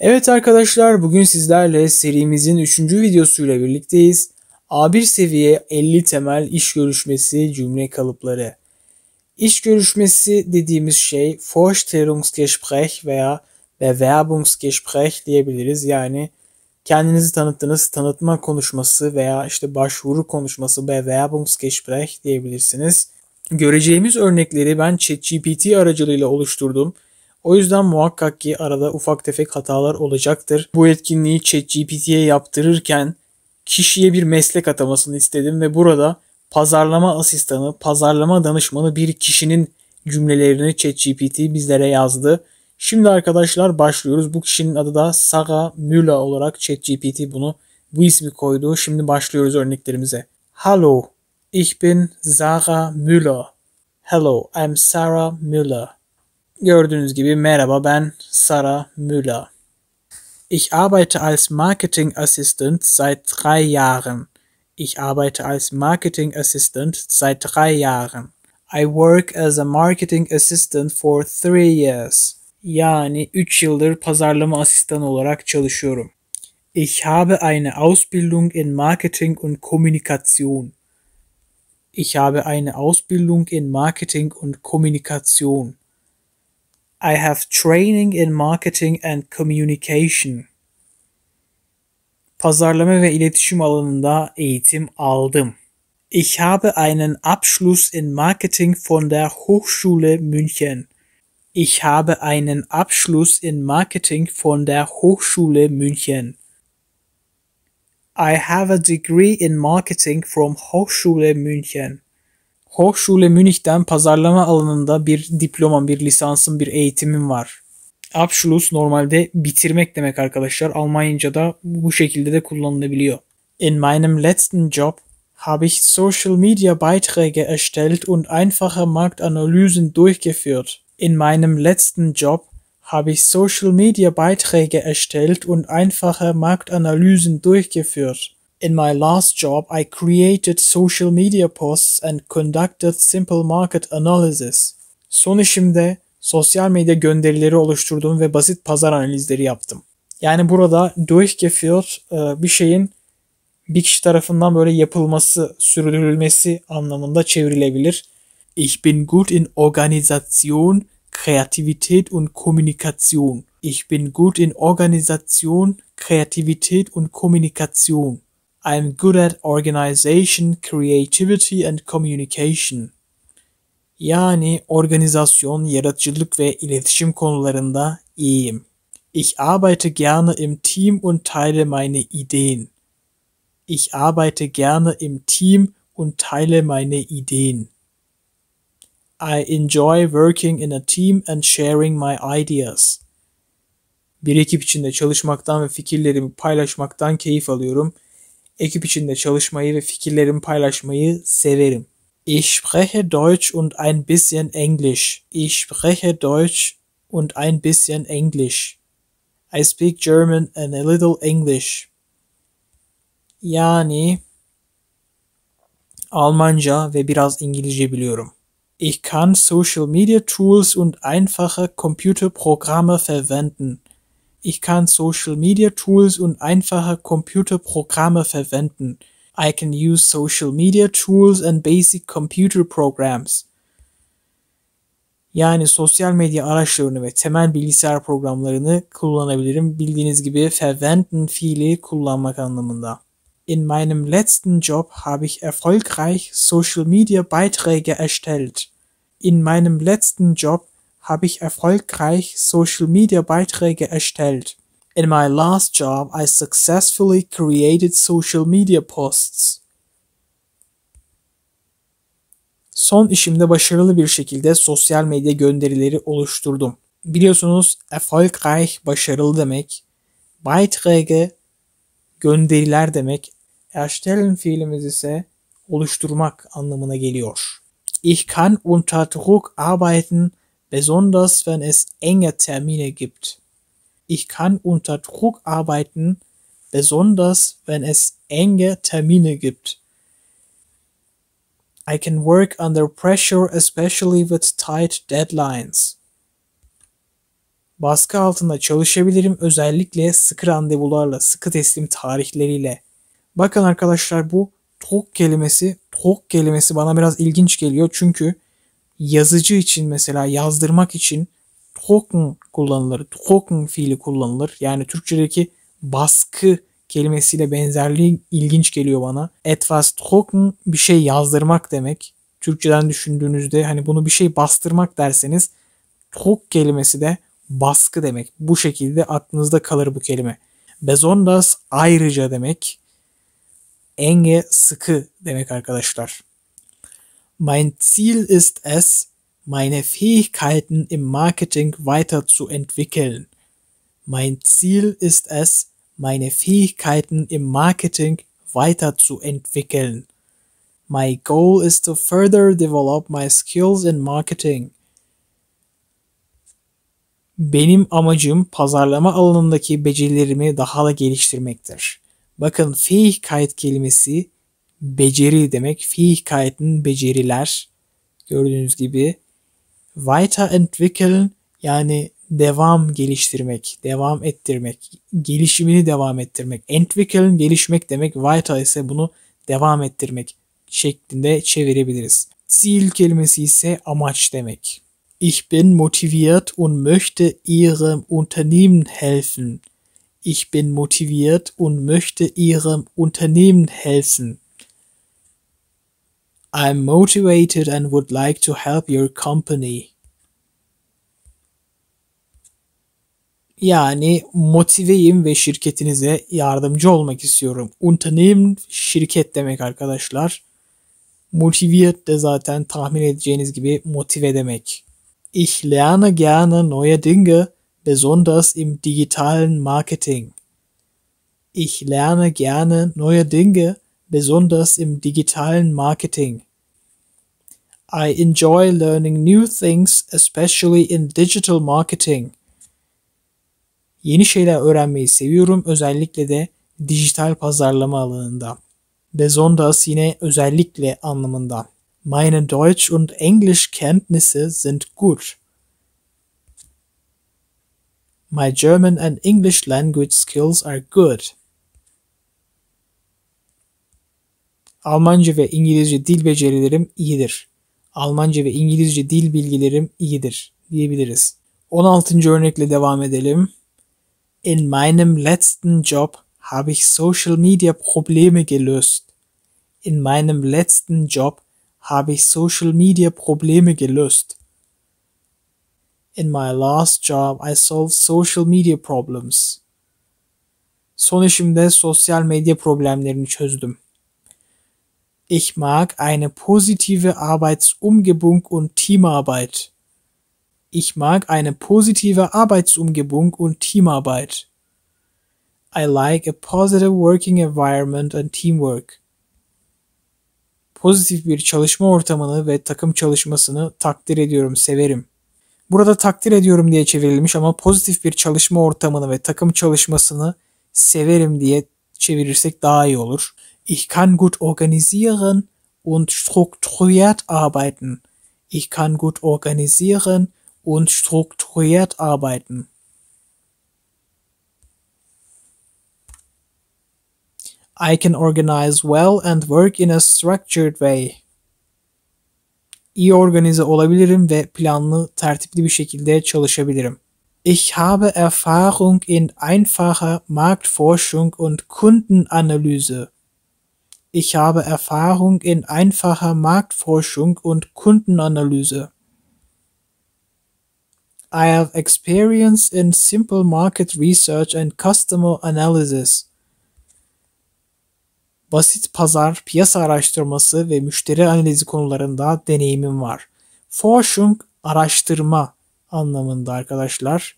Evet arkadaşlar bugün sizlerle serimizin 3. videosuyla birlikteyiz. A1 seviye 50 temel iş görüşmesi cümle kalıpları. İş görüşmesi dediğimiz şey Vorstellungsgespräch veya Bewerbungsgespräch diyebiliriz. Yani kendinizi tanıttınız, tanıtma konuşması veya işte başvuru konuşması Bewerbungsgespräch diyebilirsiniz. Göreceğimiz örnekleri ben ChatGPT aracılığıyla oluşturdum. O yüzden muhakkak ki arada ufak tefek hatalar olacaktır. Bu etkinliği ChatGPT'ye yaptırırken kişiye bir meslek atamasını istedim ve burada pazarlama asistanı, pazarlama danışmanı bir kişinin cümlelerini ChatGPT bizlere yazdı. Şimdi arkadaşlar başlıyoruz. Bu kişinin adı da Saga Müla olarak ChatGPT bunu bu ismi koydu. Şimdi başlıyoruz örneklerimize. Hello, ich bin Sarah Müller. Hello, I'm Sarah Müller. Gördüğünüz gibi merhaba ben Sarah Müller. Ich arbeite als Marketing Assistant seit drei Jahren. Ich arbeite als Marketing Assistant seit drei Jahren. I work as a marketing assistant for three years. Yani 3 yıldır pazarlama asistanı olarak çalışıyorum. Ich habe eine Ausbildung in Marketing und Kommunikation. Ich habe eine Ausbildung in Marketing und Kommunikation. I have training in marketing and communication. Pazarlama ve iletişim alanında eğitim aldım. Ich habe einen Abschluss in Marketing von der Hochschule München. Ich habe einen Abschluss in Marketing von der Hochschule München. I have a degree in marketing from Hochschule München. Hochschule Münih'ten pazarlama alanında bir diplomam, bir lisansım, bir eğitimim var. Abschluss normalde bitirmek demek arkadaşlar. Almanca'da bu şekilde de kullanılabiliyor. In meinem letzten Job habe ich Social Media Beiträge erstellt und einfache Marktanalysen durchgeführt. In meinem letzten Job habe ich Social Media Beiträge erstellt und einfache Marktanalysen durchgeführt. In my last job, I created social media posts and conducted simple market analysis. Son işimde sosyal medya gönderileri oluşturdum ve basit pazar analizleri yaptım. Yani burada durchgeführt e, bir şeyin bir kişi tarafından böyle yapılması, sürdürülmesi anlamında çevrilebilir. Ich bin gut in Organisation, Kreativität und Kommunikation. Ich bin gut in Organisation, Kreativität und Kommunikation. I'm good at organization, creativity and communication. Yani organizasyon, yaratıcılık ve iletişim konularında iyiyim. Ich arbeite gerne im Team und teile meine Ideen. Ich arbeite gerne im Team und teile meine Ideen. I enjoy working in a team and sharing my ideas. Bir ekip içinde çalışmaktan ve fikirlerimi paylaşmaktan keyif alıyorum.'' Ekip içinde çalışmayı ve fikirlerimi paylaşmayı severim. Ich spreche Deutsch und ein bisschen Englisch. Ich spreche Deutsch und ein bisschen Englisch. I speak German and a little English. Yani Almanca ve biraz İngilizce biliyorum. Ich kann Social Media Tools und einfache computer programme verwenden. Ich kann Social Media Tools und einfache Computerprogramme verwenden. I can use social media tools and basic computer programs. Yani sosyal medya araçlarını ve temel bilgisayar programlarını kullanabilirim. Bildiğiniz gibi verwenden fiili kullanmak anlamında. In meinem letzten Job habe ich erfolgreich Social Media Beiträge erstellt. In meinem letzten Job habe ich erfolgreich Social-Media-Beiträge erstellt. In my last job, I successfully created social media posts. Son işimde başarılı bir şekilde sosyal medya gönderileri oluşturdum. Biliyorsunuz erfolgreich başarılı demek, Beiträge gönderiler demek, erstellen fiilimiz ise oluşturmak anlamına geliyor. Ich kann unter Druck arbeiten besonders wenn es enge Termine gibt. Ich kann unter Druck arbeiten, besonders wenn es enge Termine gibt. I can work under pressure especially with tight deadlines. Baskı altında çalışabilirim özellikle sıkı randevularla, sıkı teslim tarihleriyle. Bakın arkadaşlar bu tok kelimesi, tok kelimesi bana biraz ilginç geliyor çünkü yazıcı için mesela yazdırmak için token kullanılır. Token fiili kullanılır. Yani Türkçedeki baskı kelimesiyle benzerliği ilginç geliyor bana. Etwas was token bir şey yazdırmak demek. Türkçeden düşündüğünüzde hani bunu bir şey bastırmak derseniz tok kelimesi de baskı demek. Bu şekilde aklınızda kalır bu kelime. Besonders ayrıca demek. Enge sıkı demek arkadaşlar. Mein Ziel ist es, meine Fähigkeiten im Marketing weiterzuentwickeln. Mein Ziel ist es, meine Fähigkeiten im Marketing weiterzuentwickeln. My goal is to further develop my skills in marketing. Benim amacım pazarlama alanındaki becerilerimi daha da geliştirmektir. Bakın Fähigkeit kelimesi beceri demek. Fi hikayetinin beceriler. Gördüğünüz gibi weiterentwickeln yani devam geliştirmek, devam ettirmek, gelişimini devam ettirmek. Entwickeln gelişmek demek, weiter ise bunu devam ettirmek şeklinde çevirebiliriz. Ziel kelimesi ise amaç demek. Ich bin motiviert und möchte Ihrem Unternehmen helfen. Ich bin motiviert und möchte Ihrem Unternehmen helfen. I'm motivated and would like to help your company. Yani motiveyim ve şirketinize yardımcı olmak istiyorum. Unternehmen şirket demek arkadaşlar. Motiviert de zaten tahmin edeceğiniz gibi motive demek. Ich lerne gerne neue Dinge, besonders im digitalen Marketing. Ich lerne gerne neue Dinge, besonders im digitalen Marketing. I enjoy learning new things, especially in digital marketing. Yeni şeyler öğrenmeyi seviyorum, özellikle de dijital pazarlama alanında. Besonders yine özellikle anlamında. Meine Deutsch- und Englischkenntnisse sind gut. My German and English language skills are good. Almanca ve İngilizce dil becerilerim iyidir. Almanca ve İngilizce dil bilgilerim iyidir diyebiliriz. 16. örnekle devam edelim. In meinem letzten Job habe ich Social Media Probleme gelöst. In meinem letzten Job habe ich Social Media Probleme gelöst. In my last job I solved social media problems. Son işimde sosyal medya problemlerini çözdüm. Ich mag eine positive Arbeitsumgebung und Teamarbeit. Ich mag eine positive Arbeitsumgebung und Teamarbeit. I like a positive working environment and teamwork. Pozitif bir çalışma ortamını ve takım çalışmasını takdir ediyorum, severim. Burada takdir ediyorum diye çevrilmiş ama pozitif bir çalışma ortamını ve takım çalışmasını severim diye çevirirsek daha iyi olur. Ich kann gut organisieren und strukturiert arbeiten. Ich kann gut organisieren und strukturiert arbeiten. I can organize well and work in a structured way. İyi organize olabilirim ve planlı, tertipli bir şekilde çalışabilirim. Ich habe Erfahrung in einfacher Marktforschung und Kundenanalyse. Ich habe Erfahrung in einfacher Marktforschung und Kundenanalyse. I have experience in simple market research and customer analysis. Basit pazar, piyasa araştırması ve müşteri analizi konularında deneyimim var. Forschung araştırma anlamında arkadaşlar.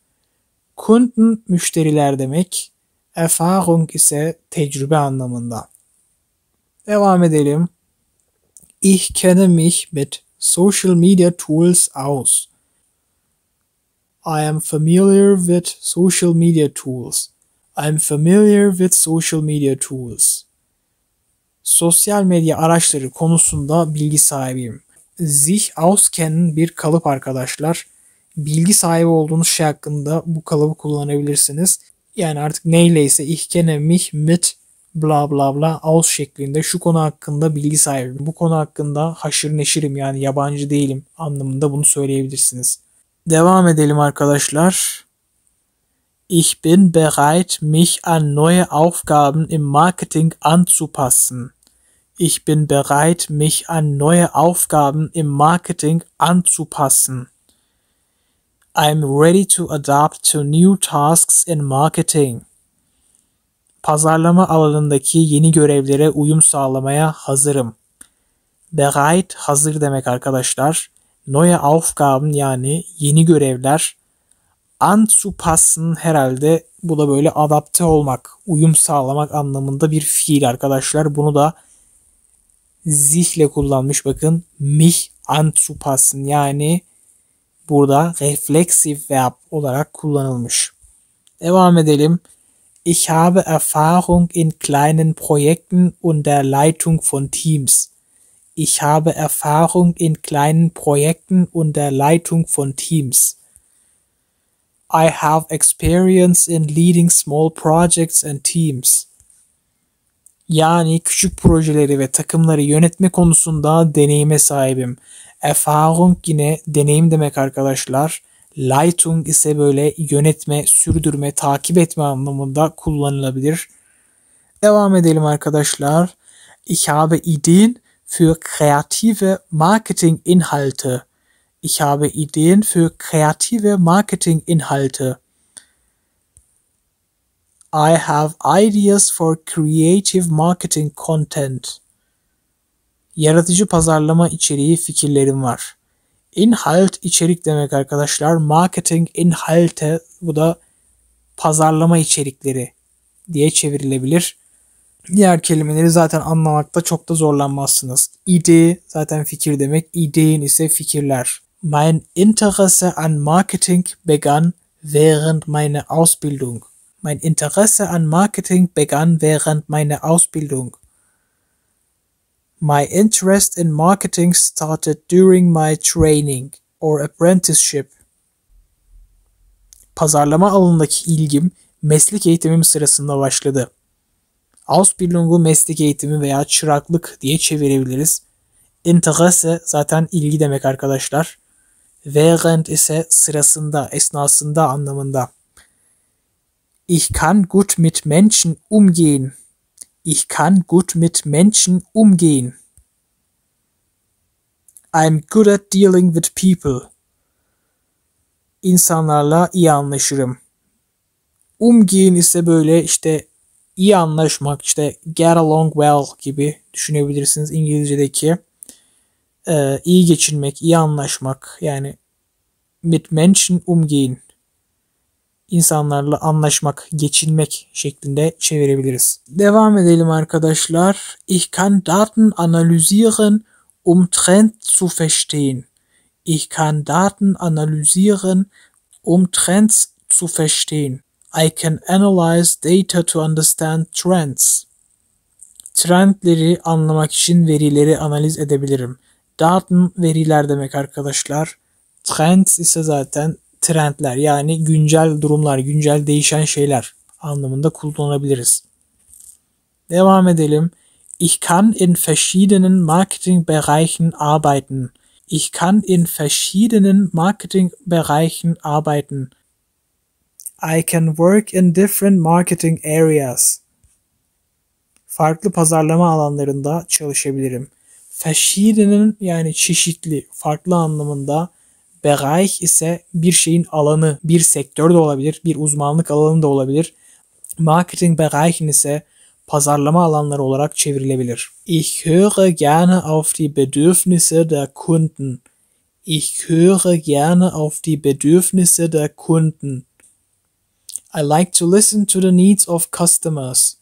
Kunden müşteriler demek. Erfahrung ise tecrübe anlamında. Devam edelim. Ich kenne mich mit Social Media Tools aus. I am familiar with social media tools. I'm familiar with social media tools. Sosyal medya araçları konusunda bilgi sahibiyim. Sich auskennen bir kalıp arkadaşlar. Bilgi sahibi olduğunuz şey hakkında bu kalıbı kullanabilirsiniz. Yani artık neyleyse ich kenne mich mit bla bla bla aus şeklinde şu konu hakkında bilgi sahibim. Bu konu hakkında haşır neşirim yani yabancı değilim anlamında bunu söyleyebilirsiniz. Devam edelim arkadaşlar. Ich bin bereit, mich an neue Aufgaben im Marketing anzupassen. Ich bin bereit, mich an neue Aufgaben im Marketing anzupassen. I'm ready to adapt to new tasks in marketing pazarlama alanındaki yeni görevlere uyum sağlamaya hazırım. Bereit hazır demek arkadaşlar. Neue Aufgaben yani yeni görevler anzupassen herhalde bu da böyle adapte olmak, uyum sağlamak anlamında bir fiil arkadaşlar. Bunu da zihle kullanmış bakın. Mich anzupassen yani burada refleksif verb olarak kullanılmış. Devam edelim. ich habe Erfahrung in kleinen Projekten unter Leitung von Teams. Ich habe Erfahrung in kleinen Projekten unter Leitung von Teams. I have experience in leading small projects and teams. Yani küçük projeleri ve takımları yönetme konusunda deneyime sahibim. Erfahrung yine deneyim demek arkadaşlar. Lightung ise böyle yönetme, sürdürme, takip etme anlamında kullanılabilir. Devam edelim arkadaşlar. Ich habe Ideen für kreative Marketinginhalte. Ich habe Ideen für kreative Marketinginhalte. I have ideas for creative marketing content. Yaratıcı pazarlama içeriği fikirlerim var. İnhalt içerik demek arkadaşlar. Marketing inhalte bu da pazarlama içerikleri diye çevrilebilir. Diğer kelimeleri zaten anlamakta çok da zorlanmazsınız. İde zaten fikir demek. İdeen ise fikirler. Mein Interesse an Marketing begann während meiner Ausbildung. Mein Interesse an Marketing begann während meiner Ausbildung. My interest in marketing started during my training or apprenticeship. Pazarlama alanındaki ilgim meslek eğitimim sırasında başladı. Ausbildung'u meslek eğitimi veya çıraklık diye çevirebiliriz. Interesse zaten ilgi demek arkadaşlar. Während ise sırasında, esnasında anlamında. Ich kann gut mit Menschen umgehen. Ich kann gut mit Menschen umgehen. I'm good at dealing with people. İnsanlarla iyi anlaşırım. Umgehen ise böyle işte iyi anlaşmak işte get along well gibi düşünebilirsiniz İngilizce'deki. Ee, iyi geçinmek, iyi anlaşmak yani mit Menschen umgehen insanlarla anlaşmak, geçinmek şeklinde çevirebiliriz. Devam edelim arkadaşlar. Ich kann Daten analysieren, um Trend zu verstehen. Ich kann Daten analysieren, um Trends zu verstehen. I can analyze data to understand trends. Trendleri anlamak için verileri analiz edebilirim. Daten veriler demek arkadaşlar. Trends ise zaten trendler yani güncel durumlar, güncel değişen şeyler anlamında kullanabiliriz. Devam edelim. Ich kann in verschiedenen Marketingbereichen arbeiten. Ich kann in verschiedenen Marketingbereichen arbeiten. I can work in different marketing areas. Farklı pazarlama alanlarında çalışabilirim. Verschiedenen yani çeşitli, farklı anlamında Bereich ise bir şeyin alanı, bir sektör de olabilir, bir uzmanlık alanı da olabilir. Marketing Bereichen ise pazarlama alanları olarak çevrilebilir. Ich höre gerne auf die Bedürfnisse der Kunden. Ich höre gerne auf die Bedürfnisse der Kunden. I like to listen to the needs of customers.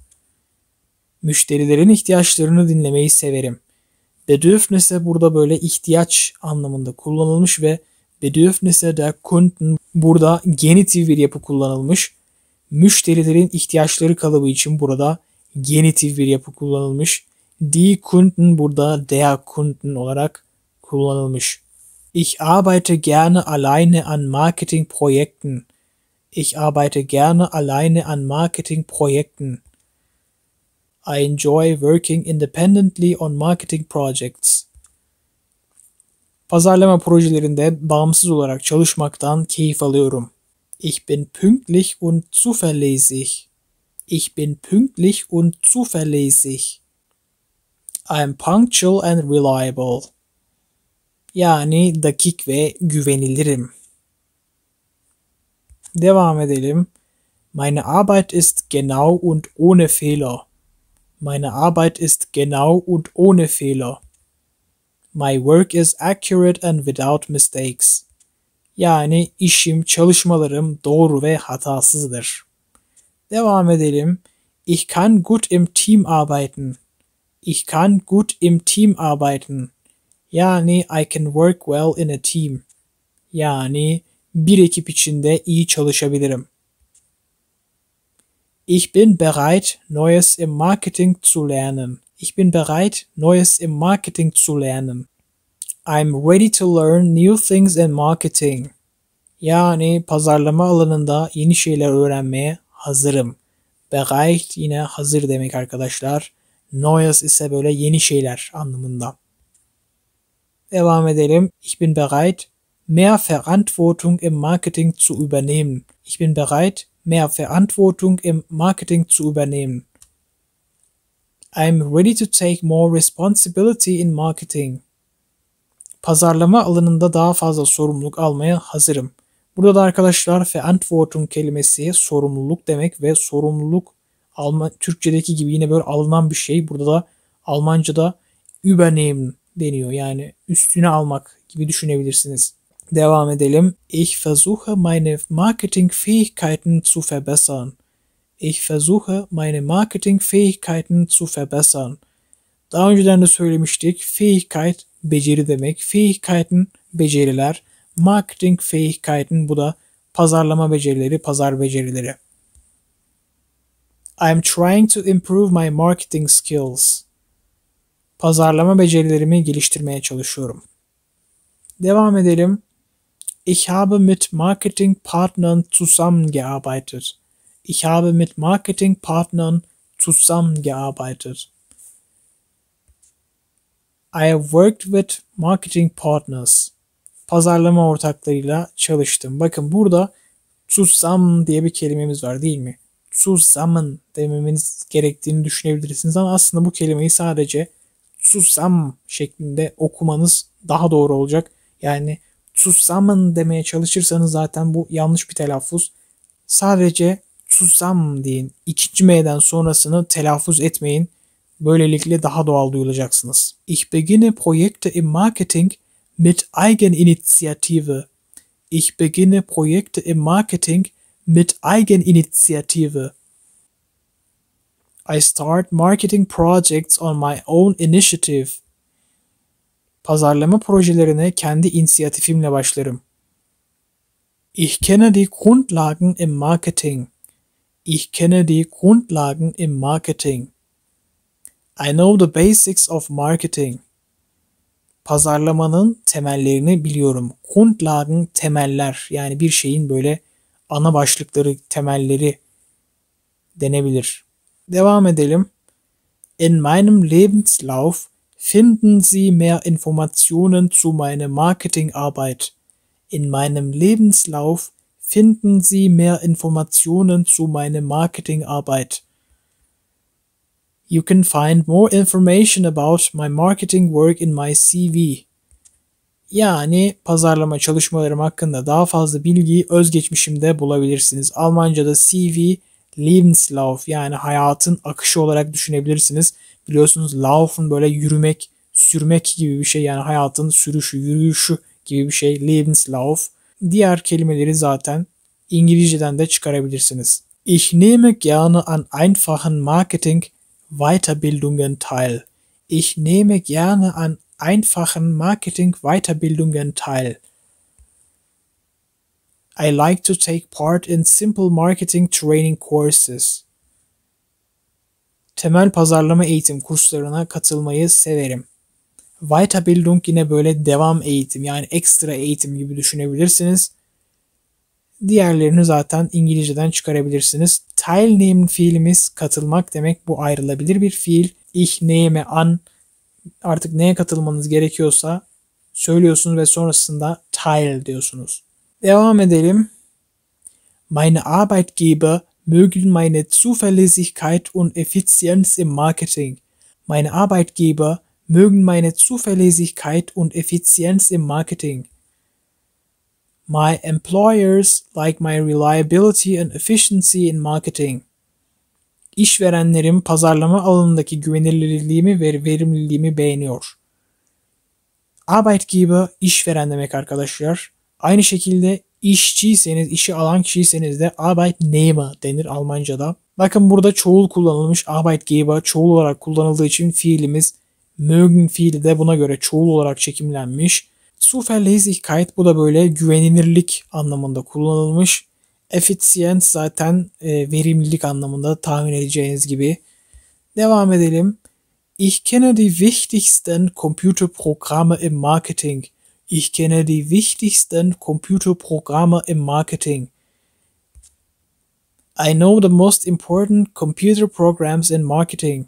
Müşterilerin ihtiyaçlarını dinlemeyi severim. Bedürfnisse burada böyle ihtiyaç anlamında kullanılmış ve bedürfnisse der Kunden burada genitiv bir yapı kullanılmış. Müşterilerin ihtiyaçları kalıbı için burada genitiv bir yapı kullanılmış. Die Kunden burada der Kunden olarak kullanılmış. Ich arbeite gerne alleine an Marketingprojekten. Ich arbeite gerne alleine an Marketingprojekten. I enjoy working independently on marketing projects. Pazarlama projelerinde bağımsız olarak çalışmaktan keyif alıyorum. Ich bin pünktlich und zuverlässig. Ich bin pünktlich und zuverlässig. I'm punctual and reliable. Yani dakik ve güvenilirim. Devam edelim. Meine Arbeit ist genau und ohne Fehler. Meine Arbeit ist genau und ohne Fehler. My work is accurate and without mistakes. Yani işim, çalışmalarım doğru ve hatasızdır. Devam edelim. Ich kann gut im Team arbeiten. Ich kann gut im Team arbeiten. Yani I can work well in a team. Yani bir ekip içinde iyi çalışabilirim. Ich bin bereit, Neues im Marketing zu lernen. Ich bin bereit, Neues im Marketing zu lernen. I'm ready to learn new things in marketing. Yani pazarlama alanında yeni şeyler öğrenmeye hazırım. Bereit yine hazır demek arkadaşlar. Neues ise böyle yeni şeyler anlamında. Devam edelim. Ich bin bereit, mehr Verantwortung im Marketing zu übernehmen. Ich bin bereit, mehr Verantwortung im Marketing zu übernehmen. I'm ready to take more responsibility in marketing. Pazarlama alanında daha fazla sorumluluk almaya hazırım. Burada da arkadaşlar Verantwortung kelimesi sorumluluk demek ve sorumluluk Alman Türkçedeki gibi yine böyle alınan bir şey. Burada da Almanca'da übernehmen deniyor. Yani üstüne almak gibi düşünebilirsiniz. Devam edelim. Ich versuche meine Marketingfähigkeiten zu verbessern ich versuche meine Marketingfähigkeiten zu verbessern. Daha önceden de söylemiştik. Fähigkeit beceri demek. Fähigkeiten beceriler. Marketing fähigkeiten bu da pazarlama becerileri, pazar becerileri. I'm trying to improve my marketing skills. Pazarlama becerilerimi geliştirmeye çalışıyorum. Devam edelim. Ich habe mit Marketingpartnern zusammengearbeitet. Ich habe mit Marketingpartnern zusammengearbeitet. I worked with marketing partners. Pazarlama ortaklarıyla çalıştım. Bakın burada zusammen diye bir kelimemiz var değil mi? Zusammen dememiz gerektiğini düşünebilirsiniz ama aslında bu kelimeyi sadece zusammen şeklinde okumanız daha doğru olacak. Yani zusammen demeye çalışırsanız zaten bu yanlış bir telaffuz. Sadece susam deyin. İki cümleden sonrasını telaffuz etmeyin. Böylelikle daha doğal duyulacaksınız. Ich beginne Projekte im Marketing mit Eigeninitiative. Ich beginne Projekte im Marketing mit Eigeninitiative. I start marketing projects on my own initiative. Pazarlama projelerine kendi inisiyatifimle başlarım. Ich kenne die Grundlagen im Marketing. Ich kenne die Grundlagen im Marketing. I know the basics of marketing. Pazarlamanın temellerini biliyorum. Grundlagen temeller yani bir şeyin böyle ana başlıkları, temelleri denebilir. Devam edelim. In meinem Lebenslauf finden Sie mehr Informationen zu meiner Marketingarbeit. In meinem Lebenslauf finden Sie mehr Informationen zu meiner Marketingarbeit. You can find more information about my marketing work in my CV. Yani pazarlama çalışmalarım hakkında daha fazla bilgi özgeçmişimde bulabilirsiniz. Almanca'da CV Lebenslauf yani hayatın akışı olarak düşünebilirsiniz. Biliyorsunuz Lauf'un böyle yürümek, sürmek gibi bir şey yani hayatın sürüşü, yürüyüşü gibi bir şey Lebenslauf. Diğer kelimeleri zaten İngilizceden de çıkarabilirsiniz. Ich nehme gerne an einfachen Marketing Weiterbildungen teil. Ich nehme gerne an einfachen Marketing Weiterbildungen teil. I like to take part in simple marketing training courses. Temel pazarlama eğitim kurslarına katılmayı severim. Weiterbildung yine böyle devam eğitim yani ekstra eğitim gibi düşünebilirsiniz. Diğerlerini zaten İngilizceden çıkarabilirsiniz. Teilnehmen fiilimiz katılmak demek. Bu ayrılabilir bir fiil. Ich nehme an artık neye katılmanız gerekiyorsa söylüyorsunuz ve sonrasında teil diyorsunuz. Devam edelim. Meine Arbeitgeber mögen meine Zuverlässigkeit und Effizienz im Marketing. Meine Arbeitgeber mögen meine Zuverlässigkeit und Effizienz im Marketing. My employers like my reliability and efficiency in marketing. İşverenlerim pazarlama alanındaki güvenilirliğimi ve verimliliğimi beğeniyor. Arbeitgeber işveren demek arkadaşlar. Aynı şekilde işçiyseniz, işi alan kişiyseniz de Arbeitnehmer denir Almanca'da. Bakın burada çoğul kullanılmış Arbeitgeber çoğul olarak kullanıldığı için fiilimiz Mögen de buna göre çoğul olarak çekimlenmiş. Zuverlässigkeit bu da böyle güvenilirlik anlamında kullanılmış. Efficient zaten e, verimlilik anlamında tahmin edeceğiniz gibi. Devam edelim. Ich kenne die wichtigsten Computerprogramme im Marketing. Ich kenne die wichtigsten Computerprogramme im Marketing. I know the most important computer programs in marketing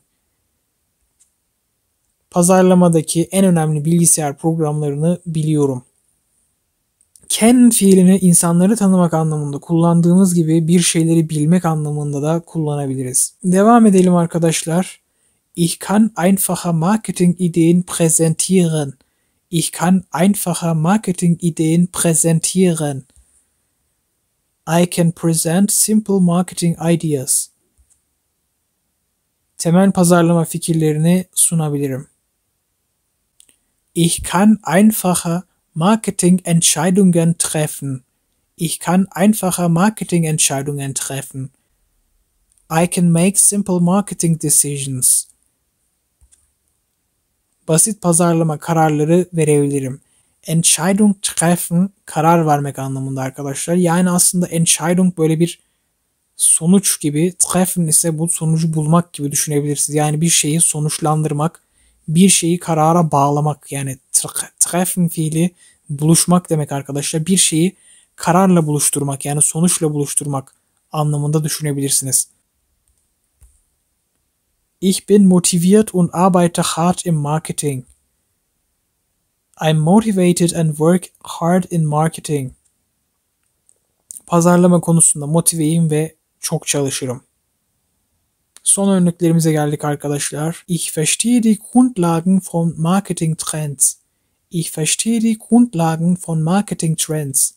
pazarlamadaki en önemli bilgisayar programlarını biliyorum. Ken fiilini insanları tanımak anlamında kullandığımız gibi bir şeyleri bilmek anlamında da kullanabiliriz. Devam edelim arkadaşlar. Ich kann einfache Ideen präsentieren. Ich kann einfache Ideen präsentieren. I can present simple marketing ideas. Temel pazarlama fikirlerini sunabilirim. Ich kann einfacher Marketingentscheidungen treffen. Ich kann einfacher Marketingentscheidungen treffen. I can make simple marketing decisions. Basit pazarlama kararları verebilirim. Entscheidung treffen karar vermek anlamında arkadaşlar. Yani aslında Entscheidung böyle bir sonuç gibi, treffen ise bu sonucu bulmak gibi düşünebilirsiniz. Yani bir şeyi sonuçlandırmak, bir şeyi karara bağlamak yani treffen fiili buluşmak demek arkadaşlar. Bir şeyi kararla buluşturmak yani sonuçla buluşturmak anlamında düşünebilirsiniz. Ich bin motiviert und arbeite hart im Marketing. I'm motivated and work hard in marketing. Pazarlama konusunda motiveyim ve çok çalışırım. Son örneklerimize geldik arkadaşlar. Ich verstehe die Grundlagen von Marketing-Trends. Ich verstehe die Grundlagen von Marketing-Trends.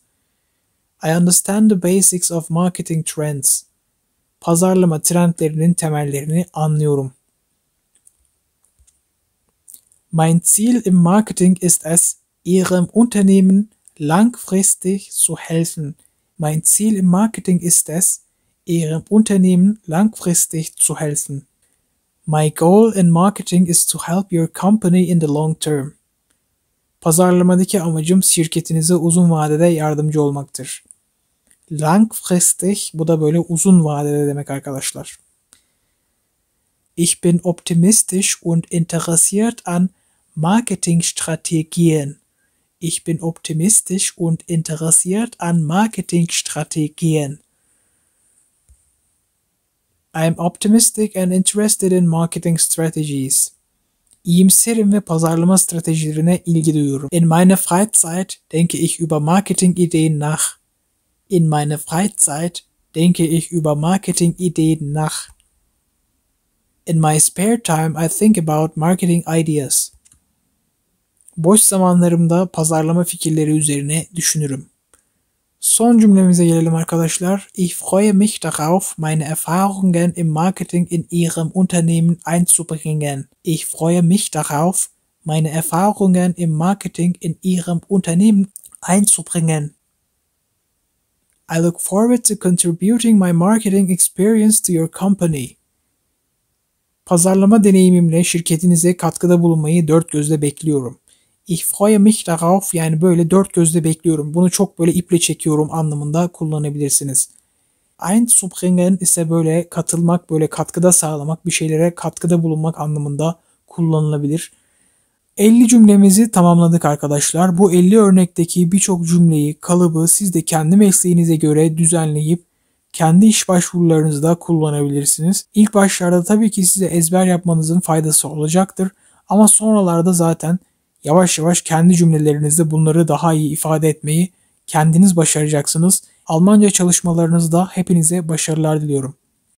I understand the basics of marketing-trends. Pazarlama trendlerinin temellerini anlıyorum. Mein Ziel im Marketing ist es, Ihrem Unternehmen langfristig zu helfen. Mein Ziel im Marketing ist es, ihrem Unternehmen langfristig zu helfen. My goal in marketing is to help your company in the long term. Pazarlamadaki amacım şirketinize uzun vadede yardımcı olmaktır. Langfristig bu da böyle uzun vadede demek arkadaşlar. Ich bin optimistisch und interessiert an Marketingstrategien. Ich bin optimistisch und interessiert an Marketingstrategien. I am optimistic and interested in marketing strategies. İyimserim ve pazarlama stratejilerine ilgi duyuyorum. In meiner Freizeit denke ich über Marketing-Ideen nach. In meiner Freizeit denke ich über Marketing-Ideen nach. In my spare time I think about marketing ideas. Boş zamanlarımda pazarlama fikirleri üzerine düşünürüm. Son cümlemize gelelim arkadaşlar. Ich freue mich darauf, meine Erfahrungen im Marketing in Ihrem Unternehmen einzubringen. Ich freue mich darauf, meine Erfahrungen im Marketing in Ihrem Unternehmen einzubringen. I look forward to contributing my marketing experience to your company. Pazarlama deneyimimle şirketinize katkıda bulunmayı dört gözle bekliyorum. Ich freue mich darauf yani böyle dört gözle bekliyorum. Bunu çok böyle iple çekiyorum anlamında kullanabilirsiniz. Einzubringen ise böyle katılmak, böyle katkıda sağlamak, bir şeylere katkıda bulunmak anlamında kullanılabilir. 50 cümlemizi tamamladık arkadaşlar. Bu 50 örnekteki birçok cümleyi, kalıbı siz de kendi mesleğinize göre düzenleyip kendi iş başvurularınızda kullanabilirsiniz. İlk başlarda tabii ki size ezber yapmanızın faydası olacaktır ama sonralarda zaten Yavaş yavaş kendi cümlelerinizde bunları daha iyi ifade etmeyi kendiniz başaracaksınız. Almanca çalışmalarınızda hepinize başarılar diliyorum.